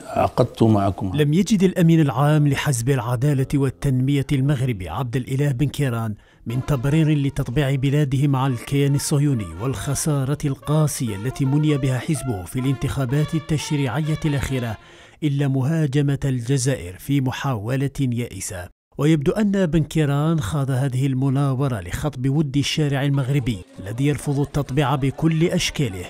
عقدت معكم لم يجد الأمين العام لحزب العدالة والتنمية المغربي عبد الإله بن كيران من تبرير لتطبيع بلاده مع الكيان الصهيوني والخسارة القاسية التي مني بها حزبه في الانتخابات التشريعية الأخيرة إلا مهاجمة الجزائر في محاولة يائسة ويبدو أن بن كيران خاض هذه المناورة لخطب ود الشارع المغربي الذي يرفض التطبيع بكل أشكاله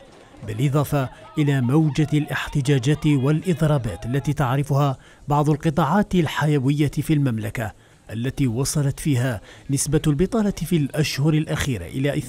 بالإضافة إلى موجة الاحتجاجات والإضرابات التي تعرفها بعض القطاعات الحيوية في المملكة التي وصلت فيها نسبة البطالة في الأشهر الأخيرة إلى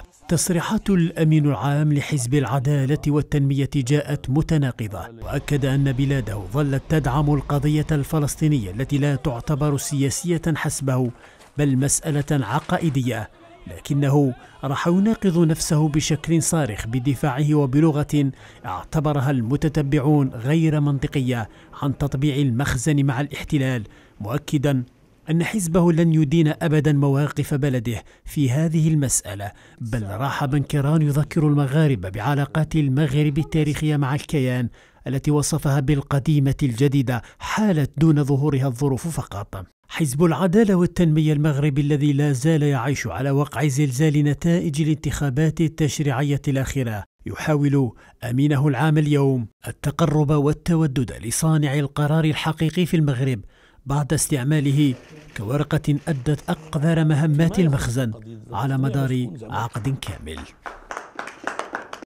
12.8%. تصريحات الأمين العام لحزب العدالة والتنمية جاءت متناقضة وأكد أن بلاده ظلت تدعم القضية الفلسطينية التي لا تعتبر سياسية حسبه بل مسألة عقائدية لكنه راح يناقض نفسه بشكل صارخ بدفاعه وبلغة اعتبرها المتتبعون غير منطقية عن تطبيع المخزن مع الاحتلال مؤكدا أن حزبه لن يدين أبدا مواقف بلده في هذه المسألة بل راح بنكران يذكر المغاربة بعلاقات المغرب التاريخية مع الكيان التي وصفها بالقديمة الجديدة حالت دون ظهورها الظروف فقط حزب العدالة والتنمية المغربي الذي لا زال يعيش على وقع زلزال نتائج الانتخابات التشريعية الأخيرة يحاول أمينه العام اليوم التقرب والتودد لصانع القرار الحقيقي في المغرب بعد استعماله كورقة أدت أقذر مهمات المخزن على مدار عقد كامل